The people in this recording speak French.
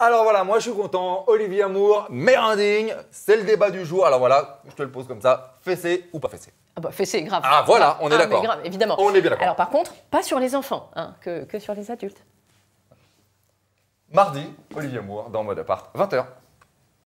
Alors voilà, moi je suis content. Olivier Amour, indigne, c'est le débat du jour. Alors voilà, je te le pose comme ça, fessé ou pas fessé ah bah, fessé, grave. Ah voilà, on est ah, d'accord. évidemment. On est bien d'accord. Alors par contre, pas sur les enfants, hein, que, que sur les adultes. Mardi, Olivier Amour dans Mode Apart, 20h.